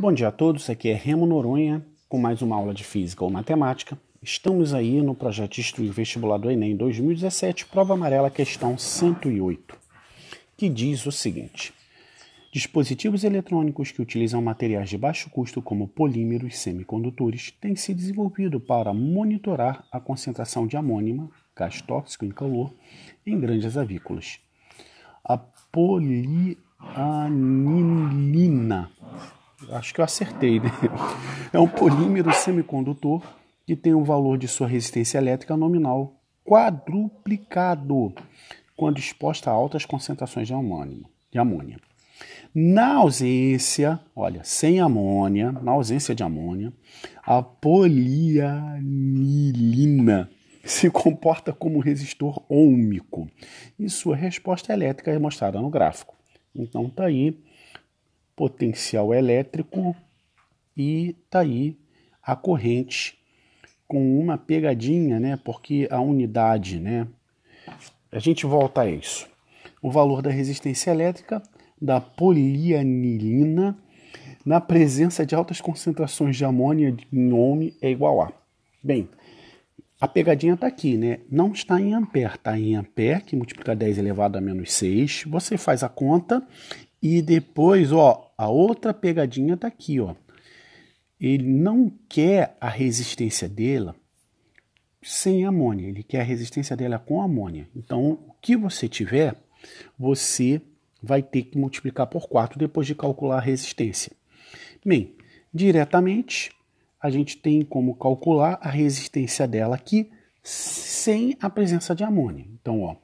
Bom dia a todos, aqui é Remo Noronha com mais uma aula de Física ou Matemática. Estamos aí no projeto de Instruir Vestibular do Enem 2017, prova amarela, questão 108, que diz o seguinte: Dispositivos eletrônicos que utilizam materiais de baixo custo, como polímeros semicondutores, têm se desenvolvido para monitorar a concentração de amônio, gás tóxico em calor, em grandes avícolas. A polianina acho que eu acertei, né? É um polímero semicondutor que tem o valor de sua resistência elétrica nominal quadruplicado quando exposta a altas concentrações de amônia. De amônia. Na ausência, olha, sem amônia, na ausência de amônia, a polianilina se comporta como um resistor ômico e sua resposta elétrica é mostrada no gráfico. Então tá aí potencial elétrico e tá aí a corrente com uma pegadinha, né? Porque a unidade, né? A gente volta a isso. O valor da resistência elétrica da polianilina na presença de altas concentrações de amônia em ohm é igual a. Bem, a pegadinha está aqui, né? Não está em ampere, está em ampere, que multiplica 10 elevado a menos 6. Você faz a conta e depois, ó, a outra pegadinha está aqui, ó. Ele não quer a resistência dela sem amônia, ele quer a resistência dela com amônia. Então, o que você tiver, você vai ter que multiplicar por 4 depois de calcular a resistência. Bem, diretamente a gente tem como calcular a resistência dela aqui sem a presença de amônia. Então, ó,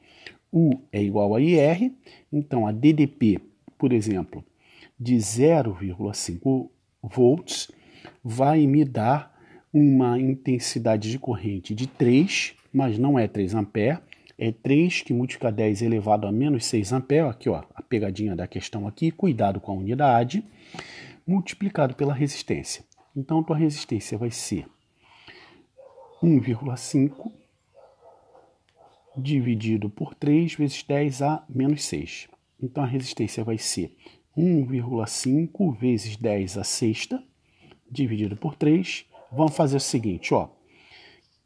U é igual a IR, então a DDP, por exemplo, de 0,5 volts vai me dar uma intensidade de corrente de 3, mas não é 3 ampere, é 3 que multiplica 10 elevado a menos 6 ampere, aqui ó, a pegadinha da questão aqui, cuidado com a unidade, multiplicado pela resistência. Então tua resistência vai ser 1,5 dividido por 3 vezes 10 a menos 6. Então a resistência vai ser 1,5 vezes 10 a sexta, dividido por 3. Vamos fazer o seguinte, ó.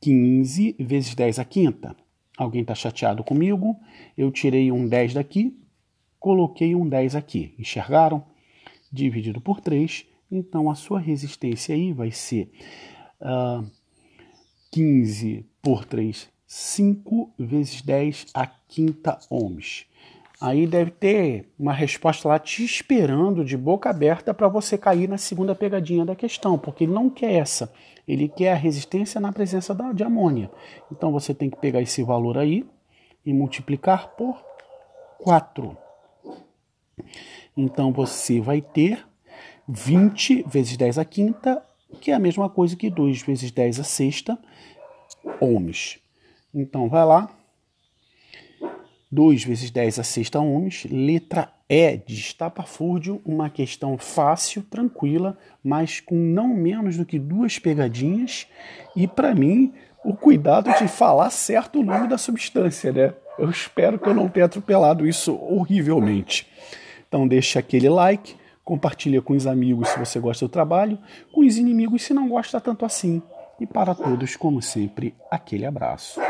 15 vezes 10 a quinta. Alguém está chateado comigo? Eu tirei um 10 daqui, coloquei um 10 aqui. Enxergaram? Dividido por 3. Então, a sua resistência aí vai ser uh, ah, 15 por 3, 5 vezes 10 a quinta ohms. Aí deve ter uma resposta lá te esperando de boca aberta para você cair na segunda pegadinha da questão, porque ele não quer essa. Ele quer a resistência na presença da, de amônia. Então você tem que pegar esse valor aí e multiplicar por 4. Então você vai ter 20 vezes 10 a quinta, que é a mesma coisa que 2 vezes 10 a sexta, ohms. Então vai lá, 2 vezes 10 a sexta ohms. Letra E de estapafúrdio, uma questão fácil, tranquila, mas com não menos do que duas pegadinhas. E para mim, o cuidado de falar certo o nome da substância, né? Eu espero que eu não tenha atropelado isso horrivelmente. Então deixa aquele like, compartilha com os amigos se você gosta do trabalho, com os inimigos se não gosta tanto assim. E para todos, como sempre, aquele abraço.